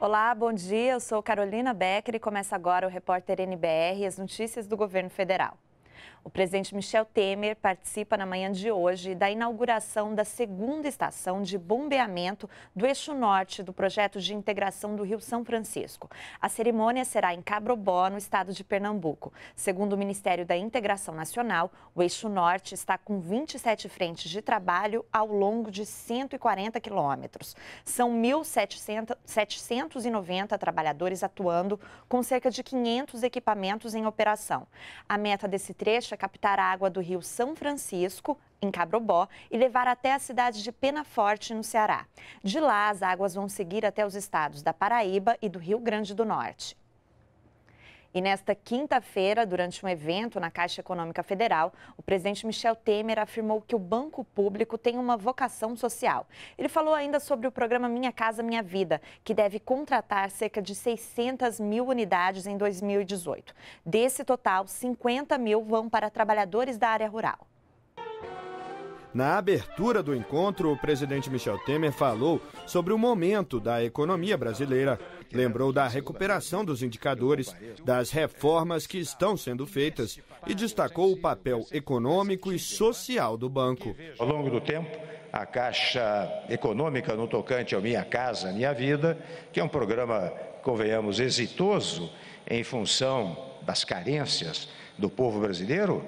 Olá, bom dia. Eu sou Carolina Becker e começa agora o repórter NBR e as notícias do governo federal. O presidente Michel Temer participa na manhã de hoje da inauguração da segunda estação de bombeamento do eixo norte do projeto de integração do Rio São Francisco. A cerimônia será em Cabrobó, no estado de Pernambuco. Segundo o Ministério da Integração Nacional, o eixo norte está com 27 frentes de trabalho ao longo de 140 quilômetros. São 1.790 trabalhadores atuando com cerca de 500 equipamentos em operação. A meta desse trecho deixa captar a água do rio São Francisco, em Cabrobó, e levar até a cidade de Penaforte, no Ceará. De lá, as águas vão seguir até os estados da Paraíba e do Rio Grande do Norte. E nesta quinta-feira, durante um evento na Caixa Econômica Federal, o presidente Michel Temer afirmou que o banco público tem uma vocação social. Ele falou ainda sobre o programa Minha Casa Minha Vida, que deve contratar cerca de 600 mil unidades em 2018. Desse total, 50 mil vão para trabalhadores da área rural. Na abertura do encontro, o presidente Michel Temer falou sobre o momento da economia brasileira, lembrou da recuperação dos indicadores, das reformas que estão sendo feitas e destacou o papel econômico e social do banco. Ao longo do tempo, a Caixa Econômica no tocante ao Minha Casa Minha Vida, que é um programa, convenhamos, exitoso em função das carências do povo brasileiro,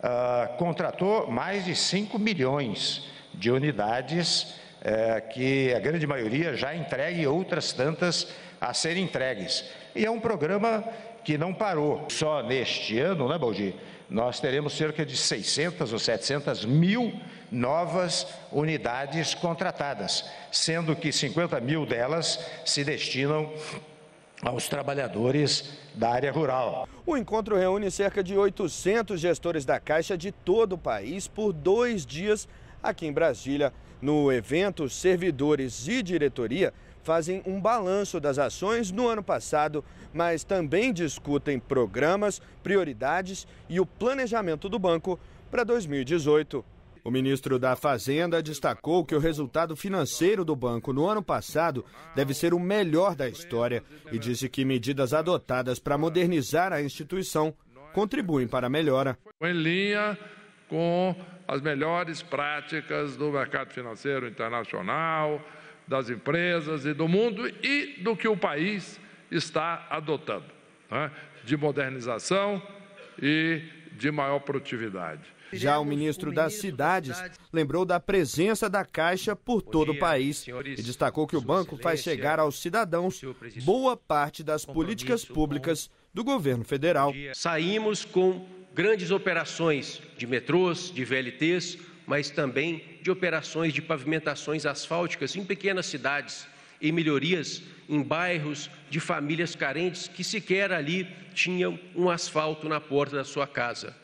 uh, contratou mais de 5 milhões de unidades, uh, que a grande maioria já entregue e outras tantas a serem entregues. E é um programa que não parou. Só neste ano, né, Baldi? Nós teremos cerca de 600 ou 700 mil novas unidades contratadas, sendo que 50 mil delas se destinam aos trabalhadores da área rural. O encontro reúne cerca de 800 gestores da Caixa de todo o país por dois dias aqui em Brasília. No evento, servidores e diretoria fazem um balanço das ações no ano passado, mas também discutem programas, prioridades e o planejamento do banco para 2018. O ministro da Fazenda destacou que o resultado financeiro do banco no ano passado deve ser o melhor da história e disse que medidas adotadas para modernizar a instituição contribuem para a melhora. Em linha com as melhores práticas do mercado financeiro internacional, das empresas e do mundo e do que o país está adotando, né? de modernização e de maior produtividade. Já o ministro das Cidades lembrou da presença da Caixa por todo o país e destacou que o banco faz chegar aos cidadãos boa parte das políticas públicas do governo federal. Saímos com grandes operações de metrôs, de VLTs, mas também de operações de pavimentações asfálticas em pequenas cidades e melhorias em bairros de famílias carentes que sequer ali tinham um asfalto na porta da sua casa.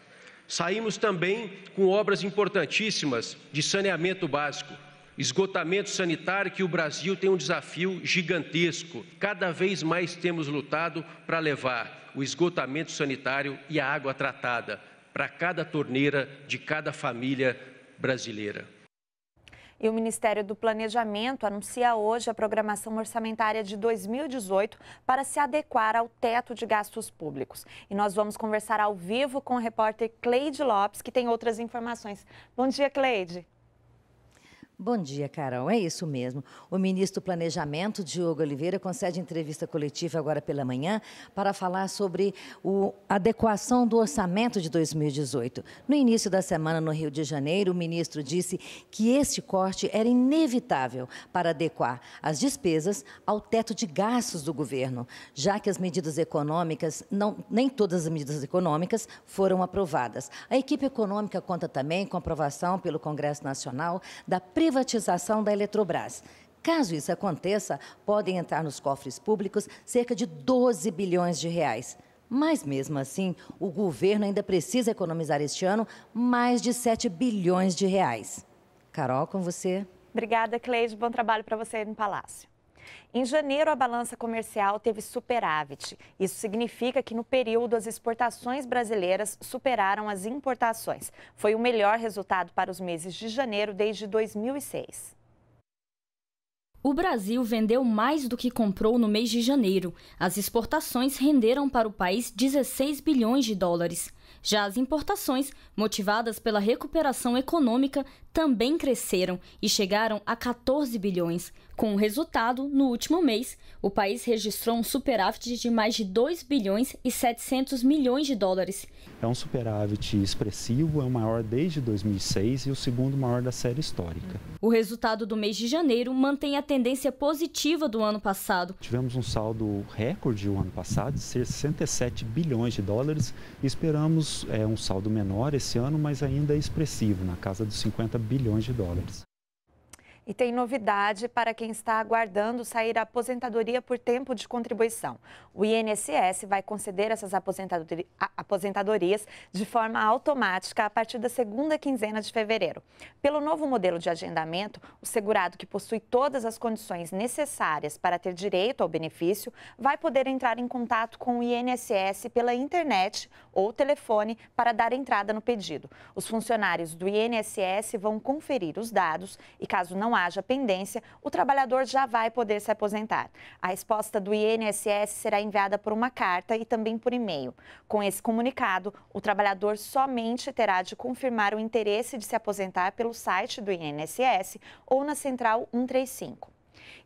Saímos também com obras importantíssimas de saneamento básico, esgotamento sanitário que o Brasil tem um desafio gigantesco. Cada vez mais temos lutado para levar o esgotamento sanitário e a água tratada para cada torneira de cada família brasileira. E o Ministério do Planejamento anuncia hoje a programação orçamentária de 2018 para se adequar ao teto de gastos públicos. E nós vamos conversar ao vivo com o repórter Cleide Lopes, que tem outras informações. Bom dia, Cleide. Bom dia, Carol. É isso mesmo. O ministro do Planejamento, Diogo Oliveira, concede entrevista coletiva agora pela manhã para falar sobre a adequação do orçamento de 2018. No início da semana, no Rio de Janeiro, o ministro disse que este corte era inevitável para adequar as despesas ao teto de gastos do governo, já que as medidas econômicas, não, nem todas as medidas econômicas foram aprovadas. A equipe econômica conta também com aprovação pelo Congresso Nacional da pre privatização da Eletrobras. Caso isso aconteça, podem entrar nos cofres públicos cerca de 12 bilhões de reais. Mas mesmo assim, o governo ainda precisa economizar este ano mais de 7 bilhões de reais. Carol, com você. Obrigada, Cleide. Bom trabalho para você no Palácio. Em janeiro, a balança comercial teve superávit. Isso significa que no período as exportações brasileiras superaram as importações. Foi o melhor resultado para os meses de janeiro desde 2006. O Brasil vendeu mais do que comprou no mês de janeiro. As exportações renderam para o país 16 bilhões de dólares. Já as importações, motivadas pela recuperação econômica, também cresceram e chegaram a 14 bilhões. Com o resultado, no último mês, o país registrou um superávit de mais de 2 bilhões e 700 milhões de dólares. É um superávit expressivo, é o maior desde 2006 e o segundo maior da série histórica. O resultado do mês de janeiro mantém a tendência positiva do ano passado. Tivemos um saldo recorde o ano passado, de 67 bilhões de dólares. Esperamos é, um saldo menor esse ano, mas ainda é expressivo, na casa dos 50 bilhões bilhões de dólares. E tem novidade para quem está aguardando sair a aposentadoria por tempo de contribuição. O INSS vai conceder essas aposentadorias de forma automática a partir da segunda quinzena de fevereiro. Pelo novo modelo de agendamento, o segurado que possui todas as condições necessárias para ter direito ao benefício vai poder entrar em contato com o INSS pela internet ou telefone para dar entrada no pedido. Os funcionários do INSS vão conferir os dados e, caso não haja pendência, o trabalhador já vai poder se aposentar. A resposta do INSS será enviada por uma carta e também por e-mail. Com esse comunicado, o trabalhador somente terá de confirmar o interesse de se aposentar pelo site do INSS ou na Central 135.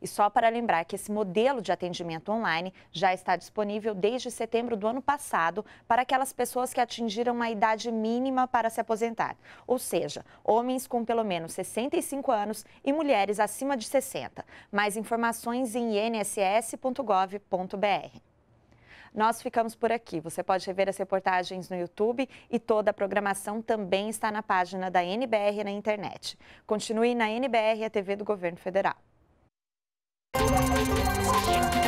E só para lembrar que esse modelo de atendimento online já está disponível desde setembro do ano passado para aquelas pessoas que atingiram a idade mínima para se aposentar, ou seja, homens com pelo menos 65 anos e mulheres acima de 60. Mais informações em inss.gov.br. Nós ficamos por aqui. Você pode rever as reportagens no YouTube e toda a programação também está na página da NBR na internet. Continue na NBR, a TV do Governo Federal. Música